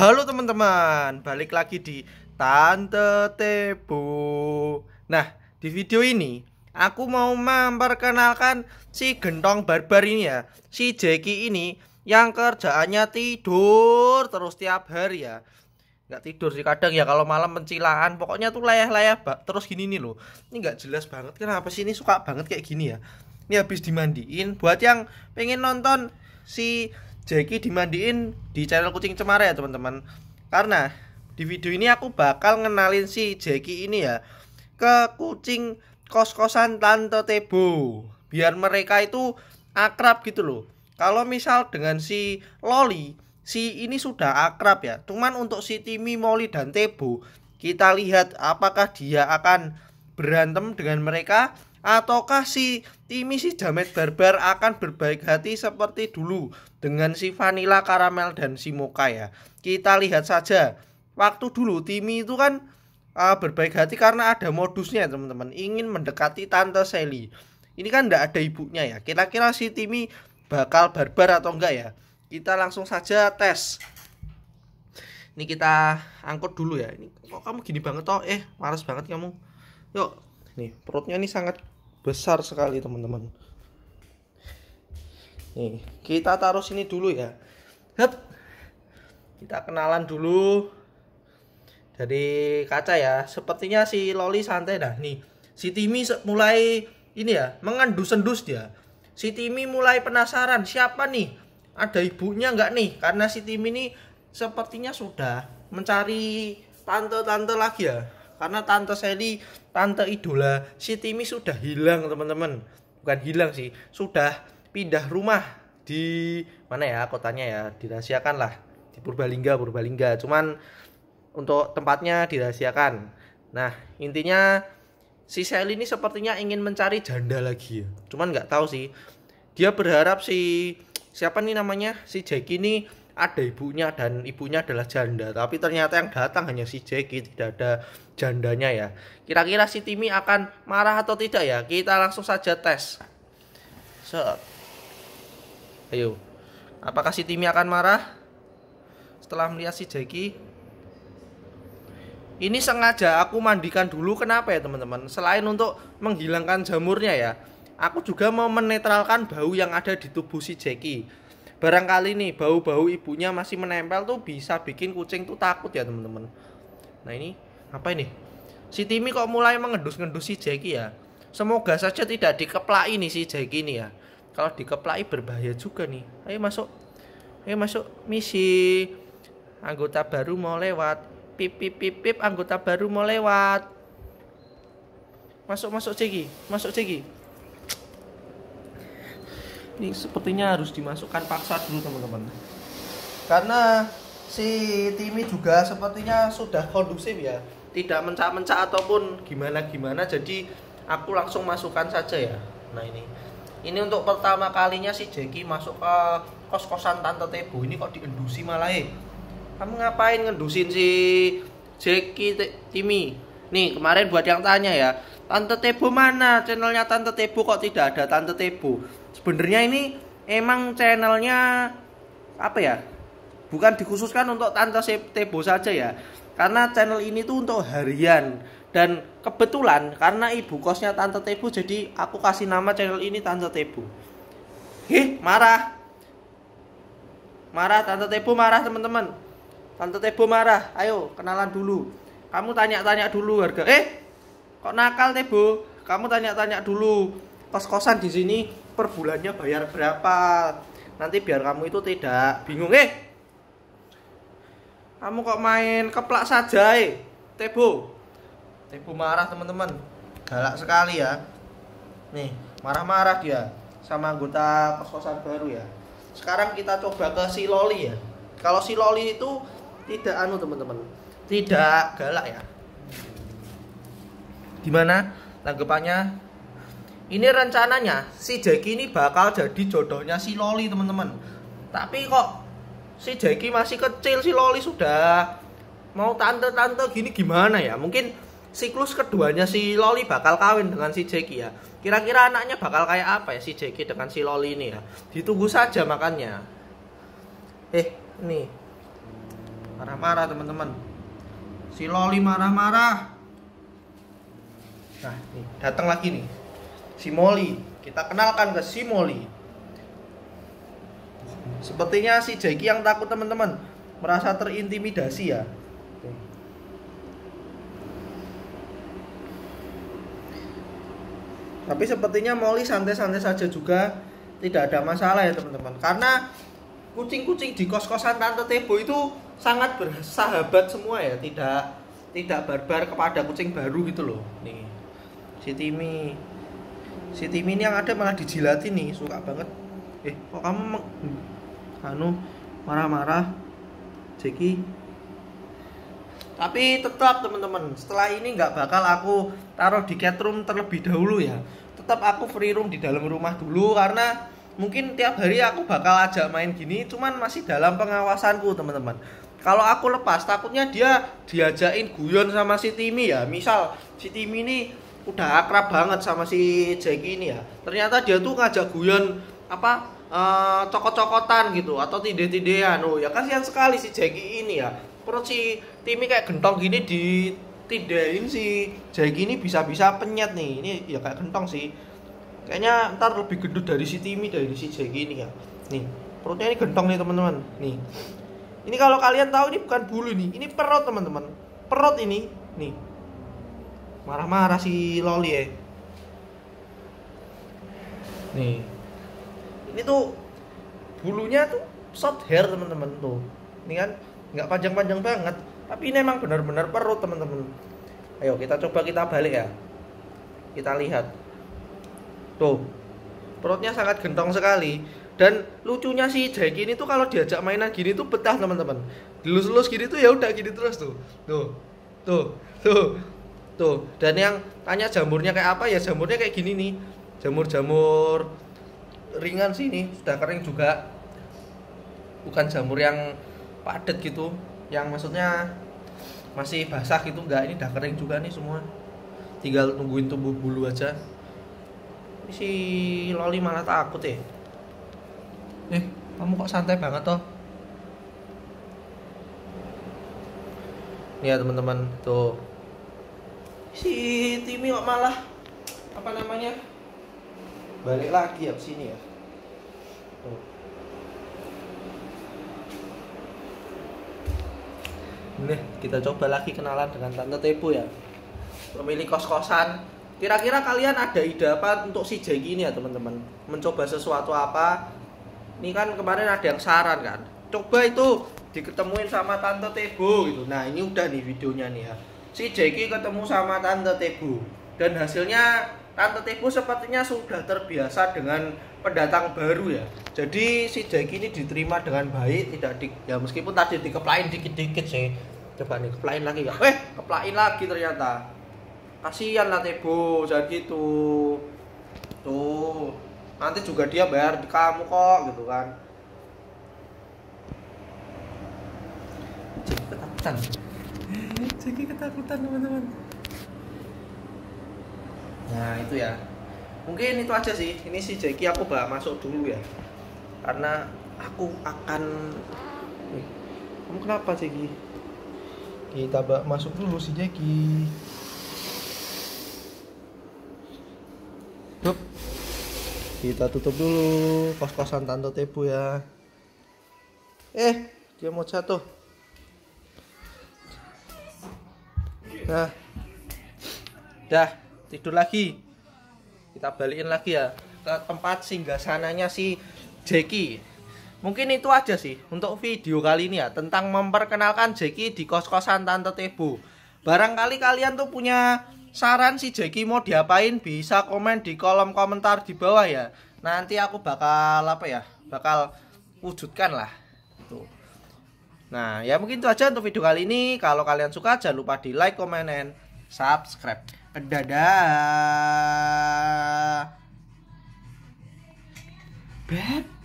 Halo teman-teman, balik lagi di Tante Tebo. Nah, di video ini aku mau memperkenalkan si gentong barbar ini ya, si Jeki ini yang kerjaannya tidur terus tiap hari ya. Nggak tidur sih kadang ya kalau malam pencilaan, pokoknya tuh layah-layah terus gini nih loh. Ini nggak jelas banget kenapa sih ini suka banget kayak gini ya. Ini habis dimandiin buat yang pengen nonton si Jackie dimandiin di channel kucing cemara ya teman-teman karena di video ini aku bakal ngenalin si Jackie ini ya ke kucing kos-kosan Tante Tebo biar mereka itu akrab gitu loh kalau misal dengan si Loli si ini sudah akrab ya cuman untuk si Timi Molly dan Tebo kita lihat apakah dia akan berantem dengan mereka ataukah si Timmy si Jamet Barbar akan berbaik hati seperti dulu dengan si Vanilla Karamel dan si Mocha ya. Kita lihat saja. Waktu dulu Timmy itu kan uh, berbaik hati karena ada modusnya teman-teman. Ingin mendekati Tante Sally. Ini kan tidak ada ibunya ya. Kira-kira si Timmy bakal barbar atau enggak ya. Kita langsung saja tes. Ini kita angkut dulu ya. Ini kok kamu gini banget toh? Eh, males banget kamu. Yuk, Nih, perutnya ini sangat besar sekali, teman-teman. Nih, kita taruh sini dulu ya. Hup. Kita kenalan dulu dari kaca ya. Sepertinya si Loli santai dah. Nih, si Timi mulai ini ya, mengendus-endus dia. Si Timi mulai penasaran, siapa nih? Ada ibunya nggak nih? Karena si Timi ini sepertinya sudah mencari tante-tante lagi ya. Karena tante Sally tante idola si Timi sudah hilang teman-teman bukan hilang sih sudah pindah rumah di mana ya kotanya ya dirahasiakan lah di Purbalingga Purbalingga cuman untuk tempatnya dirahasiakan nah intinya si Sally ini sepertinya ingin mencari janda lagi cuman nggak tahu sih dia berharap si siapa nih namanya si Jackie ini ada ibunya dan ibunya adalah janda tapi ternyata yang datang hanya si Jeki tidak ada jandanya ya kira-kira si Timmy akan marah atau tidak ya kita langsung saja tes set ayo apakah si Timmy akan marah setelah melihat si Jeki ini sengaja aku mandikan dulu kenapa ya teman-teman selain untuk menghilangkan jamurnya ya aku juga mau menetralkan bau yang ada di tubuh si Jeki barangkali nih bau-bau ibunya masih menempel tuh bisa bikin kucing tuh takut ya teman-teman nah ini apa ini si Timmy kok mulai mengendus-ngendus si Jackie ya semoga saja tidak dikeplai ini si Jackie ini ya kalau dikeplai berbahaya juga nih ayo masuk ayo masuk misi anggota baru mau lewat pip pip pip pip anggota baru mau lewat masuk masuk Jackie masuk Jackie ini sepertinya harus dimasukkan paksa dulu teman-teman karena si Timi juga sepertinya sudah kondusif ya tidak mencak-mencak ataupun gimana-gimana jadi aku langsung masukkan saja ya nah ini ini untuk pertama kalinya si Jeki masuk ke kos-kosan Tante Tebo ini kok diendusi malah eh kamu ngapain ngendusin si Jeki Timi nih kemarin buat yang tanya ya Tante Tebo mana channelnya Tante Tebo kok tidak ada Tante Tebo sebenarnya ini emang channelnya apa ya bukan dikhususkan untuk Tante Tebo saja ya karena channel ini tuh untuk harian dan kebetulan karena ibu kosnya Tante Tebo jadi aku kasih nama channel ini Tante Tebo heh marah marah Tante Tebo marah teman-teman Tante Tebo marah ayo kenalan dulu kamu tanya-tanya dulu harga eh kok nakal Tebo kamu tanya-tanya dulu kos-kosan di sini per bulannya bayar berapa nanti biar kamu itu tidak bingung eh kamu kok main keplak saja eh tebo tebo marah teman-teman galak sekali ya nih marah-marah dia sama anggota kos-kosan baru ya sekarang kita coba ke si loli ya kalau si loli itu tidak anu teman-teman tidak galak ya gimana tanggapannya ini rencananya si Jeki ini bakal jadi jodohnya si Loli teman-teman. Tapi kok si Jeki masih kecil, si Loli sudah mau tante-tante gini gimana ya? Mungkin siklus keduanya si Loli bakal kawin dengan si Jeki ya. Kira-kira anaknya bakal kayak apa ya si Jeki dengan si Loli ini ya? Ditunggu saja makannya Eh, nih. Marah-marah teman-teman. Si Loli marah-marah. Nah, nih, datang lagi nih si Molly. Kita kenalkan ke si Molly. Sepertinya si Jackie yang takut teman-teman merasa terintimidasi ya. Tapi sepertinya Molly santai-santai saja juga, tidak ada masalah ya teman-teman. Karena kucing-kucing di kos-kosan Tante Tebo itu sangat bersahabat semua ya, tidak tidak barbar kepada kucing baru gitu loh. Nih, si Timmy si tim ini yang ada malah dijilati nih suka banget eh kok kamu meng anu marah-marah Jeki tapi tetap teman-teman setelah ini nggak bakal aku taruh di cat room terlebih dahulu ya tetap aku free room di dalam rumah dulu karena mungkin tiap hari aku bakal ajak main gini cuman masih dalam pengawasanku teman-teman kalau aku lepas takutnya dia diajakin guyon sama si Timi ya misal si Timi ini udah akrab banget sama si Jack ini ya ternyata dia tuh ngajak guyon apa uh, cokot-cokotan gitu atau tindih-tindihan oh ya kasihan sekali si Jack ini ya perut si Timmy kayak gentong gini di tidain si Jack ini bisa-bisa penyet nih ini ya kayak gentong sih kayaknya ntar lebih gendut dari si Timmy dari si Jack ini ya nih perutnya ini gentong nih teman-teman nih ini kalau kalian tahu ini bukan bulu nih ini perut teman-teman perut ini nih marah-marah si Loli ya nih ini tuh bulunya tuh short hair teman-teman tuh ini kan nggak panjang-panjang banget tapi ini emang benar-benar perut teman-teman ayo kita coba kita balik ya kita lihat tuh perutnya sangat gentong sekali dan lucunya si Jack ini tuh kalau diajak mainan gini tuh betah teman-teman dilus-lus gini tuh ya udah gini terus tuh tuh tuh tuh tuh dan yang tanya jamurnya kayak apa ya jamurnya kayak gini nih jamur-jamur ringan sih nih sudah kering juga bukan jamur yang padat gitu yang maksudnya masih basah gitu enggak ini udah kering juga nih semua tinggal tungguin tumbuh bulu aja ini si loli malah takut ya eh kamu kok santai banget toh ya teman-teman tuh si Timi kok malah apa namanya balik lagi ya sini ya Nih, kita coba lagi kenalan dengan Tante Tepo ya Pemilik kos-kosan Kira-kira kalian ada ide apa untuk si Jeng ini ya teman-teman Mencoba sesuatu apa Ini kan kemarin ada yang saran kan Coba itu diketemuin sama Tante Tebo gitu Nah ini udah nih videonya nih ya si Jeki ketemu sama Tante Tebu dan hasilnya Tante Tebu sepertinya sudah terbiasa dengan pendatang baru ya. Jadi si Jeki ini diterima dengan baik, tidak di, ya meskipun tadi dikeplain dikit-dikit sih. Coba nih keplain lagi ya. Eh, keplain lagi ternyata. Kasihan lah Tebu, jadi gitu. Tuh, nanti juga dia bayar di kamu kok gitu kan. Jadi ketakutan jadi ketakutan teman-teman nah itu ya mungkin itu aja sih ini si Jeki aku bawa masuk dulu ya karena aku akan kamu kenapa Jeki kita bawa masuk dulu si Jeki Tutup. kita tutup dulu kos-kosan Tante Tebu ya eh dia mau jatuh nah dah tidur lagi kita balikin lagi ya ke tempat singgah sananya si Jeki mungkin itu aja sih untuk video kali ini ya tentang memperkenalkan Jeki di kos-kosan Tante Tebu barangkali kalian tuh punya saran si Jeki mau diapain bisa komen di kolom komentar di bawah ya nanti aku bakal apa ya bakal wujudkan lah tuh Nah, ya mungkin itu aja untuk video kali ini. Kalau kalian suka, jangan lupa di like, komen, dan subscribe. Dadah. Beb.